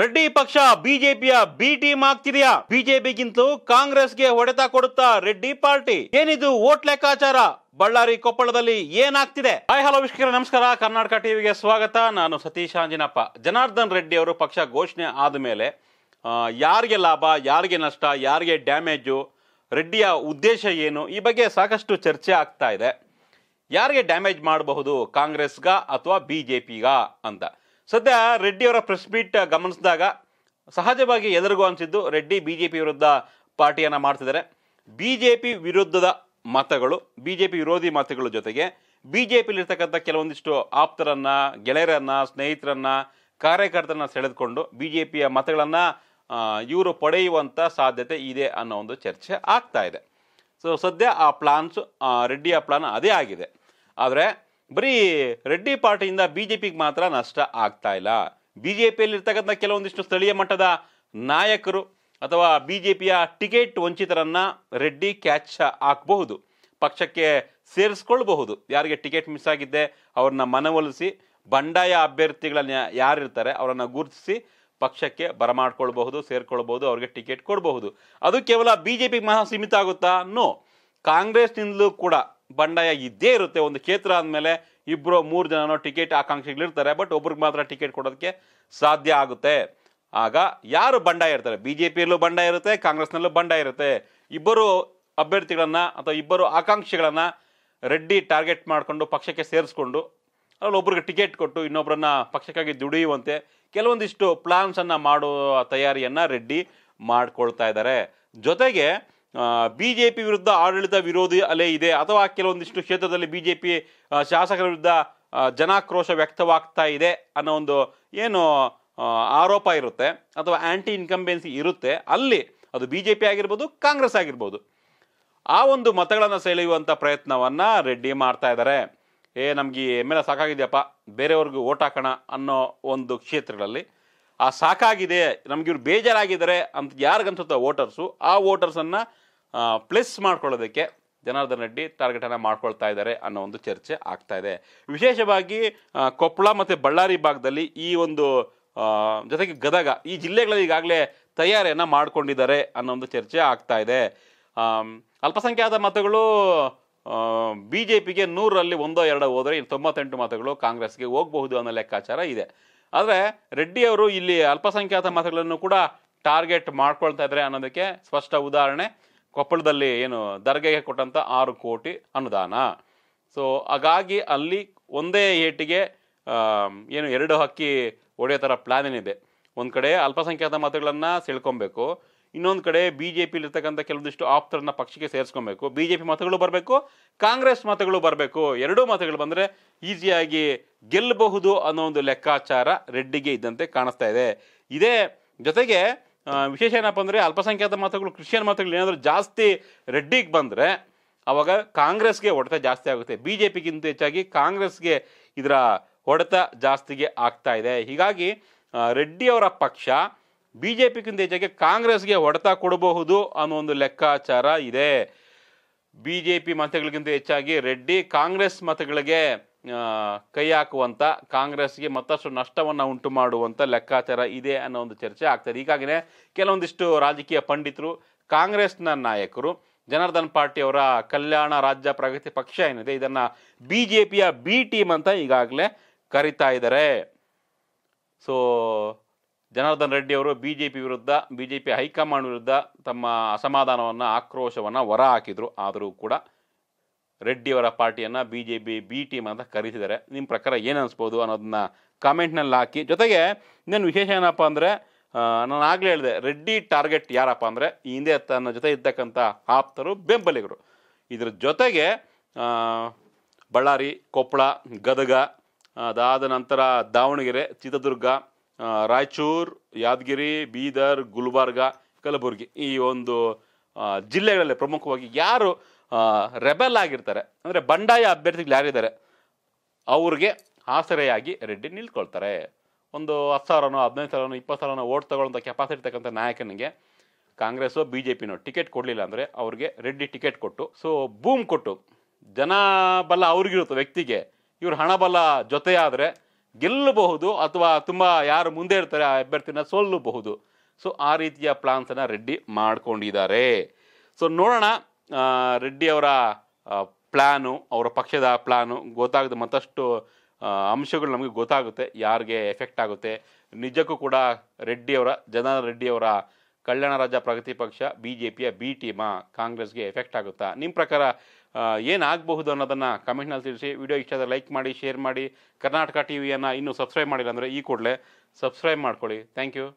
ರೆಡ್ಡಿ ಪಕ್ಷ ಬಿಜೆಪಿಯ B team ಆಗ್ತಿದೆಯಾ Congress ಕಾಂಗ್ರೆಸ್ಗೆ ಹೊಡೆತ ಕೊಡುತ್ತಾ ರೆಡ್ಡಿ ಪಾರ್ಟಿ ಏನಿದು ಓಟ್ ಲೆಕ್ಕಾಚಾರ ಬಳ್ಳಾರಿ ಕೊಪ್ಪಳದಲ್ಲಿ ಏನಾಗ್ತಿದೆ ಹಾಯ್ ಹಲೋ ವೀಕ್ಷಕರ ನಮಸ್ಕಾರ ಕರ್ನಾಟಕ ಟಿವಿಗೆ ಸ್ವಾಗತ ನಾನು ಸತೀಶ್ ಅಂಜಿನಪ್ಪ ಜನಾರ್ದನ್ ರೆಡ್ಡಿ ಅವರು ಪಕ್ಷ ಘೋಷಣೆ ಆದ ಮೇಲೆ ಯಾರಿಗೆ ಲಾಭ ಯಾರಿಗೆ ನಷ್ಟ ಯಾರಿಗೆ ಡ್ಯಾಮೇಜು ರೆಡ್ಡಿಯ ಉದ್ದೇಶ ಏನು ಈ ಬಗ್ಗೆ ಸಾಕಷ್ಟು ಚರ್ಚೆ ಆಗ್ತಾ ಇದೆ ಯಾರಿಗೆ ಡ್ಯಾಮೇಜ್ ಮಾಡಬಹುದು ಕಾಂಗ್ರೆಸ್ಗ ಅಥವಾ ಬಿ ಜೆ ಅಂತ ಸದ್ಯ ರೆಡ್ಡಿಯವರ ಪ್ರೆಸ್ ಮೀಟ್ ಗಮನಿಸಿದಾಗ ಸಹಜವಾಗಿ ಎಲ್ಲರಿಗೂ ಅನಿಸಿದ್ದು ರೆಡ್ಡಿ ಬಿ ಜೆ ಪಿ ವಿರುದ್ಧ ಪಾರ್ಟಿಯನ್ನು ಮಾಡ್ತಿದ್ದಾರೆ ಬಿ ಜೆ ಪಿ ವಿರುದ್ಧದ ಮತಗಳು ಬಿ ಜೆ ಪಿ ವಿರೋಧಿ ಮತಗಳ ಜೊತೆಗೆ ಬಿ ಜೆ ಪಿಲಿರ್ತಕ್ಕಂಥ ಕೆಲವೊಂದಿಷ್ಟು ಆಪ್ತರನ್ನು ಗೆಳೆಯರನ್ನು ಸ್ನೇಹಿತರನ್ನ ಕಾರ್ಯಕರ್ತರನ್ನ ಸೆಳೆದುಕೊಂಡು ಬಿ ಜೆ ಪಿಯ ಮತಗಳನ್ನು ಇವರು ಪಡೆಯುವಂಥ ಸಾಧ್ಯತೆ ಇದೆ ಅನ್ನೋ ಒಂದು ಚರ್ಚೆ ಆಗ್ತಾ ಇದೆ ಸೊ ಸದ್ಯ ಆ ಪ್ಲಾನ್ಸು ರೆಡ್ಡಿಯ ಪ್ಲಾನ್ ಅದೇ ಆಗಿದೆ ಆದರೆ ಬರೀ ರೆಡ್ಡಿ ಪಾರ್ಟಿಯಿಂದ ಬಿಜೆಪಿಗೆ ಮಾತ್ರ ನಷ್ಟ ಆಗ್ತಾ ಇಲ್ಲ ಬಿಜೆಪಿಯಲ್ಲಿ ಇರ್ತಕ್ಕಂಥ ಕೆಲವೊಂದಿಷ್ಟು ಸ್ಥಳೀಯ ಮಟ್ಟದ ನಾಯಕರು ಅಥವಾ ಬಿಜೆಪಿಯ ಟಿಕೆಟ್ ವಂಚಿತರನ್ನ ರೆಡ್ಡಿ ಕ್ಯಾಚ್ ಹಾಕಬಹುದು ಪಕ್ಷಕ್ಕೆ ಸೇರಿಸ್ಕೊಳ್ಬಹುದು ಯಾರಿಗೆ ಟಿಕೆಟ್ ಮಿಸ್ ಆಗಿದ್ದೆ ಅವ್ರನ್ನ ಮನವೊಲಿಸಿ ಬಂಡಾಯ ಅಭ್ಯರ್ಥಿಗಳನ್ನ ಯಾರಿರ್ತಾರೆ ಅವರನ್ನು ಗುರುತಿಸಿ ಪಕ್ಷಕ್ಕೆ ಬರಮಾಡ್ಕೊಳ್ಬಹುದು ಸೇರ್ಕೊಳ್ಬಹುದು ಅವ್ರಿಗೆ ಟಿಕೆಟ್ ಕೊಡಬಹುದು ಅದು ಕೇವಲ ಬಿ ಜೆ ಪಿಗೆ ಮಹಾ ಸೀಮಿತ ಆಗುತ್ತಾ ನೋ ಕಾಂಗ್ರೆಸ್ನಿಂದಲೂ ಕೂಡ ಬಂಡಾಯ ಇದ್ದೇ ಇರುತ್ತೆ ಒಂದು ಕ್ಷೇತ್ರ ಆದಮೇಲೆ ಇಬ್ಬರು ಮೂರು ಜನನೋ ಟಿಕೆಟ್ ಆಕಾಂಕ್ಷಿಗಳಿರ್ತಾರೆ ಬಟ್ ಒಬ್ರಿಗೆ ಮಾತ್ರ ಟಿಕೆಟ್ ಕೊಡೋದಕ್ಕೆ ಸಾಧ್ಯ ಆಗುತ್ತೆ ಆಗ ಯಾರು ಬಂಡ ಇರ್ತಾರೆ ಬಿ ಜೆ ಪಿಯಲ್ಲೂ ಬಂಡ ಇರುತ್ತೆ ಕಾಂಗ್ರೆಸ್ನಲ್ಲೂ ಬಂಡ ಇರುತ್ತೆ ಇಬ್ಬರು ಅಭ್ಯರ್ಥಿಗಳನ್ನು ಅಥವಾ ಇಬ್ಬರು ಆಕಾಂಕ್ಷಿಗಳನ್ನು ರೆಡ್ಡಿ ಟಾರ್ಗೆಟ್ ಮಾಡಿಕೊಂಡು ಪಕ್ಷಕ್ಕೆ ಸೇರಿಸ್ಕೊಂಡು ಅದರಲ್ಲಿ ಒಬ್ರಿಗೆ ಟಿಕೆಟ್ ಕೊಟ್ಟು ಇನ್ನೊಬ್ಬರನ್ನ ಪಕ್ಷಕ್ಕಾಗಿ ದುಡಿಯುವಂತೆ ಕೆಲವೊಂದಿಷ್ಟು ಪ್ಲಾನ್ಸನ್ನು ಮಾಡುವ ತಯಾರಿಯನ್ನು ರೆಡ್ಡಿ ಮಾಡಿಕೊಳ್ತಾ ಇದ್ದಾರೆ ಜೊತೆಗೆ ಬಿಜೆಪಿ ವಿರುದ್ಧ ಆಡಳಿತ ವಿರೋಧಿ ಅಲೆ ಇದೆ ಅಥವಾ ಕೆಲವೊಂದಿಷ್ಟು ಕ್ಷೇತ್ರದಲ್ಲಿ ಬಿ ಪಿ ಶಾಸಕರ ವಿರುದ್ಧ ಜನಾಕ್ರೋಶ ವ್ಯಕ್ತವಾಗ್ತಾ ಇದೆ ಅನ್ನೋ ಒಂದು ಏನು ಆರೋಪ ಇರುತ್ತೆ ಅಥವಾ ಆ್ಯಂಟಿ ಇನ್ಕಂಬೆನ್ಸಿ ಇರುತ್ತೆ ಅಲ್ಲಿ ಅದು ಬಿ ಜೆ ಪಿ ಆಗಿರ್ಬೋದು ಕಾಂಗ್ರೆಸ್ ಆಗಿರ್ಬೋದು ಆ ಒಂದು ಮತಗಳನ್ನು ಸೆಳೆಯುವಂಥ ಪ್ರಯತ್ನವನ್ನು ರೆಡ್ಡಿ ಮಾಡ್ತಾ ಇದ್ದಾರೆ ಏ ನಮಗೆ ಎ ಸಾಕಾಗಿದೆಯಪ್ಪ ಬೇರೆಯವ್ರಿಗೂ ಓಟ್ ಹಾಕೋಣ ಅನ್ನೋ ಒಂದು ಕ್ಷೇತ್ರಗಳಲ್ಲಿ ಆ ಸಾಕಾಗಿದೆ ನಮಗಿವ್ರು ಬೇಜಾರಾಗಿದ್ದಾರೆ ಅಂತ ಯಾರಿಗನ್ಸುತ್ತೋ ವೋಟರ್ಸು ಆ ವೋಟರ್ಸನ್ನು ಪ್ಲಸ್ ಮಾಡ್ಕೊಳ್ಳೋದಕ್ಕೆ ಜನಾರ್ದನ್ ರೆಡ್ಡಿ ಟಾರ್ಗೆಟನ್ನು ಮಾಡ್ಕೊಳ್ತಾ ಇದ್ದಾರೆ ಅನ್ನೋ ಒಂದು ಚರ್ಚೆ ಆಗ್ತಾ ಇದೆ ವಿಶೇಷವಾಗಿ ಕೊಪ್ಪಳ ಮತ್ತು ಬಳ್ಳಾರಿ ಭಾಗದಲ್ಲಿ ಈ ಒಂದು ಜೊತೆಗೆ ಗದಗ ಈ ಜಿಲ್ಲೆಗಳಲ್ಲಿ ಈಗಾಗಲೇ ತಯಾರಿಯನ್ನು ಮಾಡಿಕೊಂಡಿದ್ದಾರೆ ಅನ್ನೋ ಒಂದು ಚರ್ಚೆ ಆಗ್ತಾ ಇದೆ ಅಲ್ಪಸಂಖ್ಯಾತ ಮತಗಳು ಬಿ ಜೆ ಪಿಗೆ ನೂರರಲ್ಲಿ ಒಂದೋ ಎರಡೋ ಹೋದರೆ ಇನ್ನು ತೊಂಬತ್ತೆಂಟು ಮತಗಳು ಕಾಂಗ್ರೆಸ್ಗೆ ಹೋಗಬಹುದು ಅನ್ನೋ ಲೆಕ್ಕಾಚಾರ ಇದೆ ಆದರೆ ರೆಡ್ಡಿ ಅವರು ಇಲ್ಲಿ ಅಲ್ಪಸಂಖ್ಯಾತ ಮತಗಳನ್ನು ಕೂಡ ಟಾರ್ಗೆಟ್ ಮಾಡ್ಕೊಳ್ತಾ ಇದ್ದಾರೆ ಅನ್ನೋದಕ್ಕೆ ಸ್ಪಷ್ಟ ಉದಾಹರಣೆ ಕೊಪ್ಪಳದಲ್ಲಿ ಏನು ದರ್ಗೆಗೆ ಕೊಟ್ಟಂಥ ಆರು ಕೋಟಿ ಅನುದಾನ ಸೊ ಹಾಗಾಗಿ ಅಲ್ಲಿ ಒಂದೇ ಏಟಿಗೆ ಏನು ಎರಡು ಹಕ್ಕಿ ಒಡೆಯೋ ಥರ ಪ್ಲ್ಯಾನ್ ಏನಿದೆ ಒಂದು ಕಡೆ ಅಲ್ಪಸಂಖ್ಯಾತ ಮತಗಳನ್ನು ಸೆಳ್ಕೊಬೇಕು ಇನ್ನೊಂದು ಕಡೆ ಬಿ ಜೆ ಪಿಲಿರ್ತಕ್ಕಂಥ ಕೆಲವೊಂದಿಷ್ಟು ಆಪ್ತರನ್ನ ಪಕ್ಷಕ್ಕೆ ಸೇರಿಸ್ಕೊಬೇಕು ಬಿ ಜೆ ಪಿ ಮತಗಳು ಬರಬೇಕು ಕಾಂಗ್ರೆಸ್ ಮತಗಳು ಬರಬೇಕು ಎರಡೂ ಮತಗಳು ಬಂದರೆ ಈಸಿಯಾಗಿ ಗೆಲ್ಲಬಹುದು ಅನ್ನೋ ಒಂದು ಲೆಕ್ಕಾಚಾರ ರೆಡ್ಡಿಗೆ ಇದ್ದಂತೆ ಕಾಣಿಸ್ತಾ ಇದೆ ಇದೇ ಜೊತೆಗೆ ವಿಶೇಷ ಏನಪ್ಪ ಅಂದರೆ ಅಲ್ಪಸಂಖ್ಯಾತ ಮತಗಳು ಕ್ರಿಶ್ಚಿಯನ್ ಮತಗಳು ಏನಾದರೂ ಜಾಸ್ತಿ ರೆಡ್ಡಿಗೆ ಬಂದರೆ ಅವಾಗ ಕಾಂಗ್ರೆಸ್ಗೆ ಹೊಡೆತ ಜಾಸ್ತಿ ಆಗುತ್ತೆ ಬಿ ಜೆ ಪಿಗಿಂತ ಹೆಚ್ಚಾಗಿ ಕಾಂಗ್ರೆಸ್ಗೆ ಇದರ ಹೊಡೆತ ಜಾಸ್ತಿಗೆ ಆಗ್ತಾ ಇದೆ ಹೀಗಾಗಿ ರೆಡ್ಡಿಯವರ ಪಕ್ಷ ಬಿ ಜೆ ಪಿಗಿಂತ ಹೆಚ್ಚಾಗಿ ಕಾಂಗ್ರೆಸ್ಗೆ ಹೊಡೆತ ಕೊಡಬಹುದು ಅನ್ನೋ ಒಂದು ಲೆಕ್ಕಾಚಾರ ಇದೆ ಬಿ ಜೆ ಪಿ ಮತಗಳಿಗಿಂತ ಹೆಚ್ಚಾಗಿ ರೆಡ್ಡಿ ಕಾಂಗ್ರೆಸ್ ಮತಗಳಿಗೆ ಕೈ ಹಾಕುವಂಥ ಕಾಂಗ್ರೆಸ್ಗೆ ಮತ್ತಷ್ಟು ನಷ್ಟವನ್ನು ಉಂಟು ಮಾಡುವಂಥ ಲೆಕ್ಕಾಚಾರ ಇದೆ ಅನ್ನೋ ಒಂದು ಚರ್ಚೆ ಆಗ್ತದೆ ಈಗಾಗಲೇ ಕೆಲವೊಂದಿಷ್ಟು ರಾಜಕೀಯ ಪಂಡಿತರು ಕಾಂಗ್ರೆಸ್ನ ನಾಯಕರು ಜನಾರ್ದನ್ ಪಾರ್ಟಿಯವರ ಕಲ್ಯಾಣ ರಾಜ್ಯ ಪ್ರಗತಿ ಪಕ್ಷ ಏನಿದೆ ಇದನ್ನು ಬಿ ಜೆ ಪಿಯ ಬಿ ಟೀಮ್ ಅಂತ ಈಗಾಗಲೇ ಕರಿತಾ ಇದ್ದಾರೆ ಸೊ ಜನಾರ್ದನ್ ರೆಡ್ಡಿ ಅವರು ಬಿ ಜೆ ಪಿ ವಿರುದ್ಧ ಬಿ ಜೆ ಪಿ ಹೈಕಮಾಂಡ್ ವಿರುದ್ಧ ತಮ್ಮ ಅಸಮಾಧಾನವನ್ನು ಆಕ್ರೋಶವನ್ನು ಹೊರ ಹಾಕಿದರು ಆದರೂ ಕೂಡ ರೆಡ್ಡಿಯವರ ಪಾರ್ಟಿಯನ್ನು B J P B team ಅಂತ ಕರೀತಿದ್ದಾರೆ ನಿಮ್ಮ ಪ್ರಕಾರ ಏನು ಅನಿಸ್ಬೋದು ಅನ್ನೋದನ್ನ ಕಾಮೆಂಟ್ನಲ್ಲಿ ಹಾಕಿ ಜೊತೆಗೆ ಇನ್ನೇನು ವಿಶೇಷ ಏನಪ್ಪ ಅಂದರೆ ನಾನು ಆಗಲೇ ಹೇಳಿದೆ ರೆಡ್ಡಿ ಟಾರ್ಗೆಟ್ ಯಾರಪ್ಪ ಅಂದರೆ ಈ ಹಿಂದೆ ತನ್ನ ಜೊತೆ ಇದ್ದಕ್ಕಂಥ ಆಪ್ತರು ಬೆಂಬಲಿಗರು ಇದ್ರ ಜೊತೆಗೆ ಬಳ್ಳಾರಿ ಕೊಪ್ಪಳ ಗದಗ ಅದಾದ ನಂತರ ದಾವಣಗೆರೆ ಚಿತ್ರದುರ್ಗ ರಾಯಚೂರು ಯಾದಗಿರಿ ಬೀದರ್ ಗುಲ್ಬರ್ಗ ಕಲಬುರಗಿ ಈ ಒಂದು ಜಿಲ್ಲೆಗಳಲ್ಲಿ ಪ್ರಮುಖವಾಗಿ ಯಾರು ರೆಬೆಲ್ ಆಗಿರ್ತಾರೆ ಅಂದರೆ ಬಂಡಾಯ ಅಭ್ಯರ್ಥಿಗಳು ಯಾರಿದ್ದಾರೆ ಅವ್ರಿಗೆ ಆಸರೆಯಾಗಿ ರೆಡ್ಡಿ ನಿಲ್ಕೊಳ್ತಾರೆ ಒಂದು ಹತ್ತು ಸಾವಿರನೋ ಹದಿನೈದು ಸಾವಿರನೋ ಇಪ್ಪತ್ತು ಸಾವಿರನೋ ಓಟ್ ತಗೊಳ್ಳೋಂಥ ಕೆಪಾಸಿಟಿ ತಕ್ಕಂಥ ನಾಯಕನಿಗೆ ಕಾಂಗ್ರೆಸ್ಸೋ ಬಿ ಜೆ ಪಿನೋ ಟಿಕೆಟ್ ಕೊಡಲಿಲ್ಲ ಅಂದರೆ ಅವ್ರಿಗೆ ರೆಡ್ಡಿ ಟಿಕೆಟ್ ಕೊಟ್ಟು ಸೊ ಬೂಮ್ ಕೊಟ್ಟು ಜನ ಬಲ ಅವ್ರಿಗಿರುತ್ತೆ ವ್ಯಕ್ತಿಗೆ ಇವ್ರ ಹಣಬಲ ಜೊತೆಯಾದರೆ ಗೆಲ್ಲಬಹುದು ಅಥವಾ ತುಂಬ ಯಾರು ಮುಂದೆ ಇರ್ತಾರೆ ಆ ಅಭ್ಯರ್ಥಿನ ಸೋಲಬಹುದು ಸೊ ಆ ರೀತಿಯ ಪ್ಲಾನ್ಸನ್ನು ರೆಡ್ಡಿ ಮಾಡ್ಕೊಂಡಿದ್ದಾರೆ ಸೊ ನೋಡೋಣ ರೆಡ್ಡಿಯವರ ಪ್ಲ್ಯಾನು ಅವರ ಪಕ್ಷದ ಪ್ಲ್ಯಾನು ಗೊತ್ತಾಗದ ಮತ್ತಷ್ಟು ಅಂಶಗಳು ನಮಗೆ ಗೊತ್ತಾಗುತ್ತೆ ಯಾರಿಗೆ ಎಫೆಕ್ಟ್ ಆಗುತ್ತೆ ನಿಜಕ್ಕೂ ಕೂಡ ರೆಡ್ಡಿಯವರ ಜನ ರೆಡ್ಡಿಯವರ ಕಲ್ಯಾಣ ರಾಜ್ಯ ಪ್ರಗತಿ ಪಕ್ಷ ಬಿ ಜೆ ಪಿಯ ಬಿ ಟೀಮಾ ಕಾಂಗ್ರೆಸ್ಗೆ ಎಫೆಕ್ಟ್ ಆಗುತ್ತಾ ನಿಮ್ಮ ಪ್ರಕಾರ ಏನಾಗಬಹುದು ಅನ್ನೋದನ್ನು ಕಮೆಂಟ್ನಲ್ಲಿ ತಿಳಿಸಿ ವಿಡಿಯೋ ಇಷ್ಟ ಆದರೆ ಲೈಕ್ ಮಾಡಿ ಶೇರ್ ಮಾಡಿ ಕರ್ನಾಟಕ ಟಿ ವಿಯನ್ನು ಇನ್ನೂ ಸಬ್ಸ್ಕ್ರೈಬ್ ಮಾಡಿಲ್ಲ ಅಂದರೆ ಈ ಕೂಡಲೇ ಸಬ್ಸ್ಕ್ರೈಬ್ ಮಾಡ್ಕೊಳ್ಳಿ ಥ್ಯಾಂಕ್ ಯು